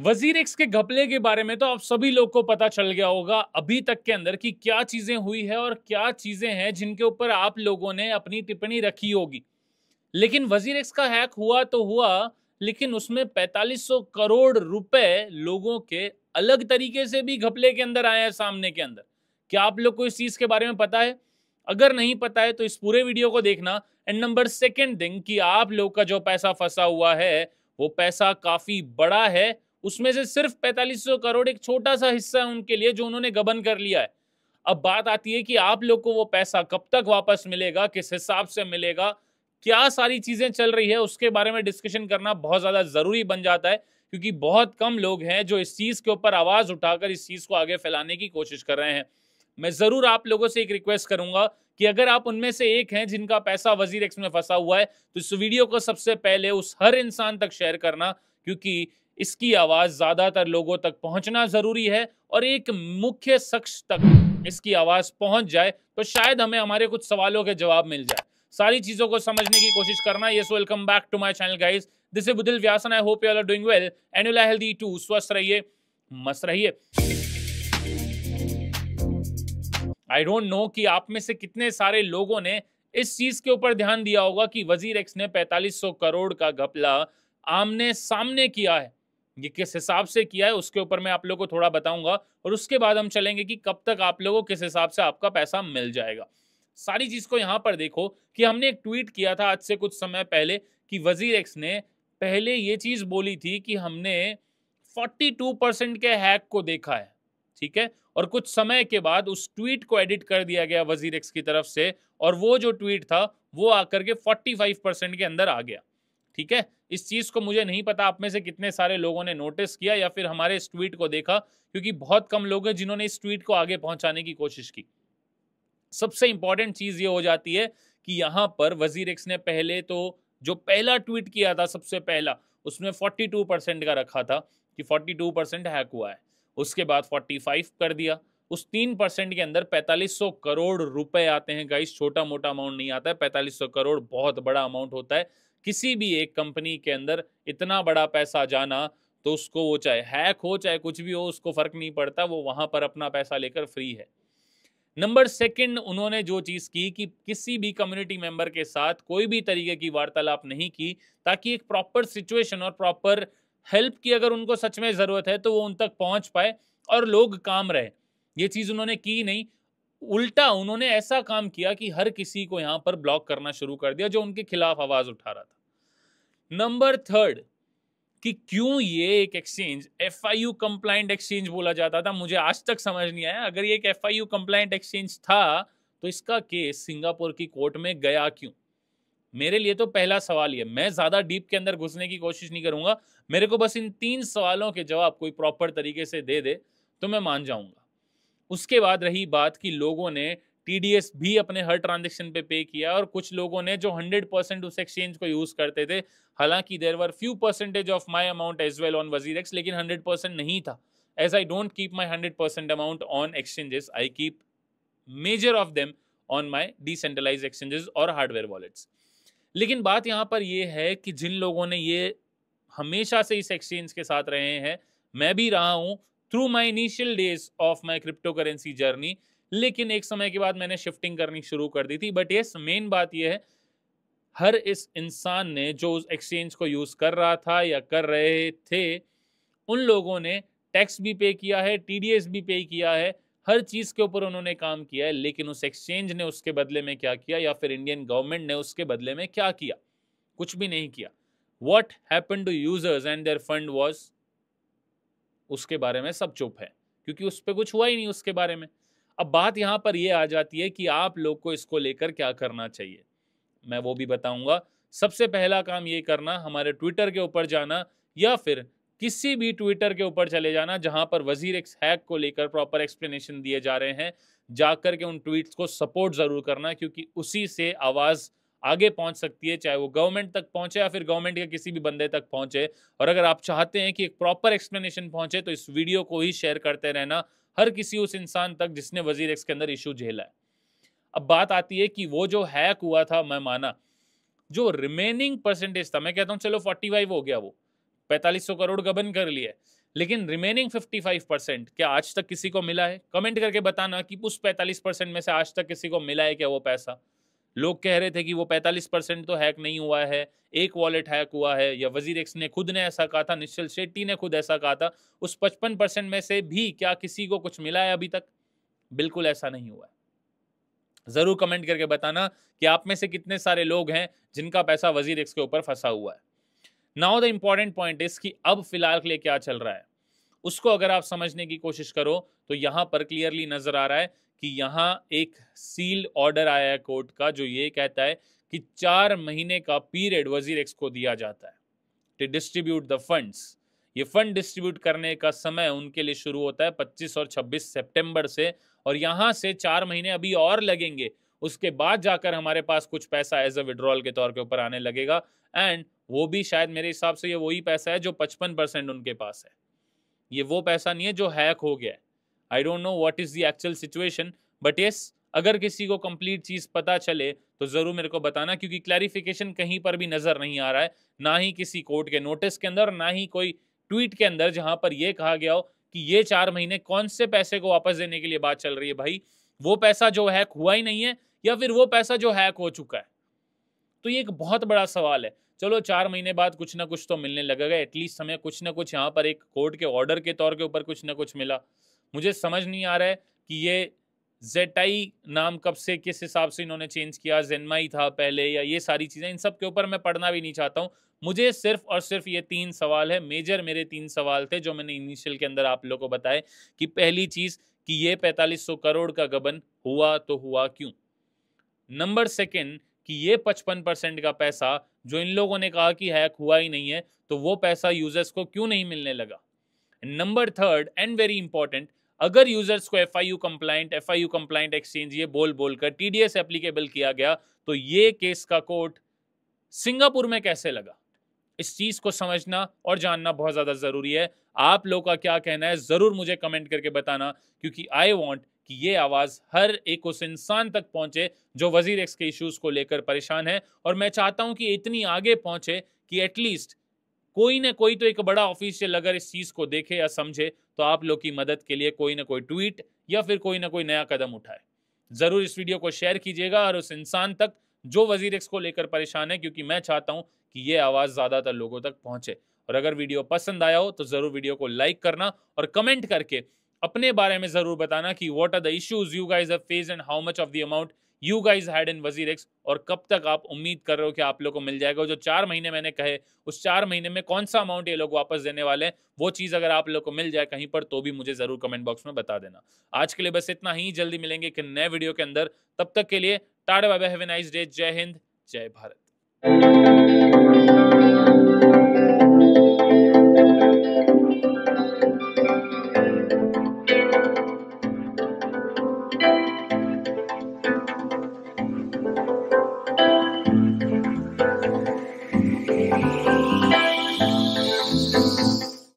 वजीर एक्स के घपले के बारे में तो आप सभी लोग को पता चल गया होगा अभी तक के अंदर कि क्या चीजें हुई है और क्या चीजें हैं जिनके ऊपर आप लोगों ने अपनी टिप्पणी रखी होगी लेकिन वजीर एक्स का हैक हुआ तो हुआ लेकिन उसमें 4500 करोड़ रुपए लोगों के अलग तरीके से भी घपले के अंदर आए हैं सामने के अंदर क्या आप लोग को इस चीज के बारे में पता है अगर नहीं पता है तो इस पूरे वीडियो को देखना एंड नंबर सेकेंड थिंग कि आप लोग का जो पैसा फंसा हुआ है वो पैसा काफी बड़ा है उसमें से सिर्फ 4500 करोड़ एक छोटा सा हिस्सा है उनके लिए जो उन्होंने गबन कर लिया है अब बात आती है कि आप लोग को वो पैसा कब तक वापस मिलेगा किस हिसाब से मिलेगा क्या सारी चीजें चल रही है उसके बारे में डिस्कशन करना बहुत ज्यादा जरूरी बन जाता है क्योंकि बहुत कम लोग हैं जो इस चीज के ऊपर आवाज उठाकर इस चीज को आगे फैलाने की कोशिश कर रहे हैं मैं जरूर आप लोगों से एक रिक्वेस्ट करूंगा कि अगर आप उनमें से एक हैं जिनका पैसा वजीर एक्स में फंसा हुआ है तो इस वीडियो को सबसे पहले उस हर इंसान तक शेयर करना क्योंकि इसकी आवाज़ ज़्यादातर लोगों तक पहुंचना ज़रूरी है और एक मुख्य शख्स तक इसकी आवाज़ पहुंच जाए तो शायद हमें हमारे कुछ सवालों के जवाब मिल जाए सारी चीज़ों को समझने की कोशिश करना yes welcome back to my channel guys this is बुदिल व्यासन I hope you are doing well and you healthy too स्वस्थ रहिए मस्त रहिए आई डोंट नो कि आप में से कितने सारे लोगों ने इस चीज के ऊपर ध्यान दिया होगा कि वजीर एक्स ने 4500 करोड़ का घपला आमने सामने किया है ये किस हिसाब से किया है उसके ऊपर मैं आप लोगों को थोड़ा बताऊंगा और उसके बाद हम चलेंगे कि कब तक आप लोगों को किस हिसाब से आपका पैसा मिल जाएगा सारी चीज को यहाँ पर देखो कि हमने एक ट्वीट किया था आज से कुछ समय पहले कि वजीर एक्स ने पहले ये चीज बोली थी कि हमने 42 परसेंट के हैक को देखा है ठीक है और कुछ समय के बाद उस ट्वीट को एडिट कर दिया गया वजीर एक्स की तरफ से और वो जो ट्वीट था वो आकर के 45 परसेंट के अंदर आ गया ठीक है इस चीज को मुझे नहीं पता आप में से कितने सारे लोगों ने नोटिस किया या फिर हमारे इस ट्वीट को देखा क्योंकि बहुत कम लोग हैं जिन्होंने इस ट्वीट को आगे पहुंचाने की कोशिश की सबसे इंपॉर्टेंट चीज ये हो जाती है कि यहाँ पर वजीर एक्स ने पहले तो जो पहला ट्वीट किया था सबसे पहला उसमें 42 परसेंट का रखा था कि टू परसेंट हैक हुआ है उसके बाद फाइव कर दिया उस तीन परसेंट के अंदर 4500 करोड़ रुपए आते हैं गाइस छोटा मोटा अमाउंट नहीं आता है 4500 करोड़ बहुत बड़ा अमाउंट होता है किसी भी एक कंपनी के अंदर इतना बड़ा पैसा जाना तो उसको वो चाहे हैक हो चाहे कुछ भी हो उसको फर्क नहीं पड़ता वो वहां पर अपना पैसा लेकर फ्री है नंबर सेकंड उन्होंने जो चीज़ की कि किसी भी कम्युनिटी मेंबर के साथ कोई भी तरीके की वार्तालाप नहीं की ताकि एक प्रॉपर सिचुएशन और प्रॉपर हेल्प की अगर उनको सच में ज़रूरत है तो वो उन तक पहुंच पाए और लोग काम रहे ये चीज़ उन्होंने की नहीं उल्टा उन्होंने ऐसा काम किया कि हर किसी को यहां पर ब्लॉक करना शुरू कर दिया जो उनके खिलाफ आवाज उठा रहा था नंबर थर्ड कि क्यों ये एक exchange F I U complaint exchange बोला जाता था मुझे आज तक समझ नहीं आया अगर ये एक F I U complaint exchange था तो इसका केस सिंगापुर की कोर्ट में गया क्यों मेरे लिए तो पहला सवाल ये मैं ज़्यादा डीप के अंदर घुसने की कोशिश नहीं करूंगा मेरे को बस इन तीन सवालों के जवाब कोई प्रॉपर तरीके से दे दे तो मैं मान जाऊंगा उसके बाद रही बात कि लोगों ने टीडीएस भी अपने हर ट्रांजेक्शन पे पे किया और कुछ लोगों ने जो 100 परसेंट उस एक्सचेंज को यूज करते थे हालांकि there were few percentage of my amount as well on WazirX लेकिन 100 परसेंट नहीं था as I don't keep my 100 percent amount on exchanges I keep major of them on my decentralize exchanges और hardware wallets लेकिन बात यहाँ पर यह है कि जिन लोगों ने ये हमेशा से इस एक्सचेंज के साथ रहे हैं मैं भी रहा हूँ through my initial days of my cryptocurrency journey लेकिन एक समय के बाद मैंने शिफ्टिंग करनी शुरू कर दी थी बट यस मेन बात यह है हर इस इंसान ने जो उस एक्सचेंज को यूज़ कर रहा था या कर रहे थे उन लोगों ने टैक्स भी पे किया है टीडीएस भी पे किया है हर चीज़ के ऊपर उन्होंने काम किया है लेकिन उस एक्सचेंज ने उसके बदले में क्या किया या फिर इंडियन गवर्नमेंट ने उसके बदले में क्या किया कुछ भी नहीं किया what happen to users and their fund was उसके बारे में सब चुप है क्योंकि उस पर कुछ हुआ ही नहीं उसके बारे में अब बात यहाँ पर यह आ जाती है कि आप लोग को इसको लेकर क्या करना चाहिए मैं वो भी बताऊंगा सबसे पहला काम ये करना हमारे ट्विटर के ऊपर जाना या फिर किसी भी ट्विटर के ऊपर चले जाना जहां पर वजीर एक्स हैक को लेकर प्रॉपर एक्सप्लेनेशन दिए जा रहे हैं जाकर के उन ट्वीट्स को सपोर्ट जरूर करना क्योंकि उसी से आवाज़ आगे पहुंच सकती है चाहे वो गवर्नमेंट तक पहुंचे या फिर गवर्नमेंट के किसी भी बंदे तक पहुंचे और अगर आप चाहते हैं कि एक प्रॉपर एक्सप्लेनेशन पहुंचे तो इस वीडियो को ही शेयर करते रहना हर किसी उस इंसान तक जिसने वजीर एक्स के अंदर इशू झेला है अब बात आती है कि वो जो हैक हुआ था मैं माना जो रिमेनिंग परसेंटेज था मैं कहता हूँ चलो फोर्टी हो गया वो पैंतालीस करोड़ गबन कर लिया लेकिन रिमेनिंग 55 परसेंट क्या आज तक किसी को मिला है कमेंट करके बताना कि उस 45 परसेंट में से आज तक किसी को मिला है क्या वो पैसा लोग कह रहे थे कि वो 45 परसेंट तो हैक नहीं हुआ है एक वॉलेट हैक हुआ है या वजीर एक्स ने खुद ने ऐसा कहा था निश्चल शेट्टी ने खुद ऐसा कहा था उस 55 परसेंट में से भी क्या किसी को कुछ मिला है अभी तक बिल्कुल ऐसा नहीं हुआ है ज़रूर कमेंट करके बताना कि आप में से कितने सारे लोग हैं जिनका पैसा वजीर एक्स के ऊपर फंसा हुआ है नाउ द इम्पॉर्टेंट पॉइंट इस कि अब फिलहाल के लिए क्या चल रहा है उसको अगर आप समझने की कोशिश करो तो यहां पर क्लियरली नजर आ रहा है कि यहाँ एक सील ऑर्डर आया है कोर्ट का जो ये कहता है कि चार महीने का पीरियड वजीर एक्स को दिया जाता है टू डिस्ट्रीब्यूट द फंड्स ये फंड डिस्ट्रीब्यूट करने का समय उनके लिए शुरू होता है 25 और 26 सितंबर से और यहां से चार महीने अभी और लगेंगे उसके बाद जाकर हमारे पास कुछ पैसा एज अ विड्रॉल के तौर के ऊपर आने लगेगा एंड वो भी शायद मेरे हिसाब से ये वही पैसा है जो पचपन परसेंट उनके पास है ये वो पैसा नहीं है जो हैक हो गया I don't know what is the actual situation but yes अगर किसी को कंप्लीट चीज़ पता चले तो ज़रूर मेरे को बताना क्योंकि क्लैरिफिकेशन कहीं पर भी नज़र नहीं आ रहा है ना ही किसी कोर्ट के नोटिस के अंदर ना ही कोई ट्वीट के अंदर जहां पर यह कहा गया हो कि ये चार महीने कौन से पैसे को वापस देने के लिए बात चल रही है भाई वो पैसा जो हैक हुआ ही नहीं है या फिर वो पैसा जो हैक हो चुका है तो ये एक बहुत बड़ा सवाल है चलो चार महीने बाद कुछ ना कुछ तो मिलने लगेगा एटलीस्ट हमें कुछ ना कुछ यहाँ पर एक कोर्ट के ऑर्डर के तौर के ऊपर कुछ ना कुछ मिला मुझे समझ नहीं आ रहा है कि ये जेटाई नाम कब से किस हिसाब से इन्होंने चेंज किया जेनमाई था पहले या ये सारी चीज़ें इन सब के ऊपर मैं पढ़ना भी नहीं चाहता हूँ मुझे सिर्फ और सिर्फ ये तीन सवाल है मेजर मेरे तीन सवाल थे जो मैंने इनिशियल के अंदर आप लोगों को बताए कि पहली चीज़ कि ये 4500 करोड़ का गबन हुआ तो हुआ क्यों नंबर सेकेंड कि ये पचपन परसेंट का पैसा जो इन लोगों ने कहा कि हैक हुआ ही नहीं है तो वो पैसा यूजर्स को क्यों नहीं मिलने लगा number third and very important अगर यूजर्स को F I U complaint F I U complaint exchange ये बोल बोलकर टी डी एस एप्लीकेबल किया गया तो ये केस का कोर्ट सिंगापुर में कैसे लगा इस चीज को समझना और जानना बहुत ज्यादा जरूरी है आप लोग का क्या कहना है जरूर मुझे कमेंट करके बताना क्योंकि आई वॉन्ट कि ये आवाज़ हर एक उस इंसान तक पहुंचे जो वजीर एक्स के इश्यूज़ को लेकर परेशान है और मैं चाहता हूं कि इतनी आगे पहुंचे कि एटलीस्ट कोई ना कोई तो एक बड़ा ऑफिशियल अगर इस चीज़ को देखे या समझे तो आप लोग की मदद के लिए कोई ना कोई ट्वीट या फिर कोई ना कोई नया कदम उठाए ज़रूर इस वीडियो को शेयर कीजिएगा और उस इंसान तक जो वजीर एक्स को लेकर परेशान है क्योंकि मैं चाहता हूं कि ये आवाज़ ज़्यादातर लोगों तक पहुंचे और अगर वीडियो पसंद आया हो तो ज़रूर वीडियो को लाइक करना और कमेंट करके अपने बारे में जरूर बताना कि what are the issues you guys have and how much of the amount you guys had in WazirX और कब तक आप उम्मीद कर रहे हो कि आप लोग को मिल जाएगा जो चार महीने मैंने कहे उस चार महीने में कौन सा अमाउंट ये लोग वापस देने वाले हैं वो चीज़ अगर आप लोग को मिल जाए कहीं पर तो भी मुझे ज़रूर कमेंट बॉक्स में बता देना आज के लिए बस इतना ही जल्दी मिलेंगे कि नए वीडियो के अंदर तब तक के लिए टाटा बाबा हैव नाइस डे जय हिंद जय भारत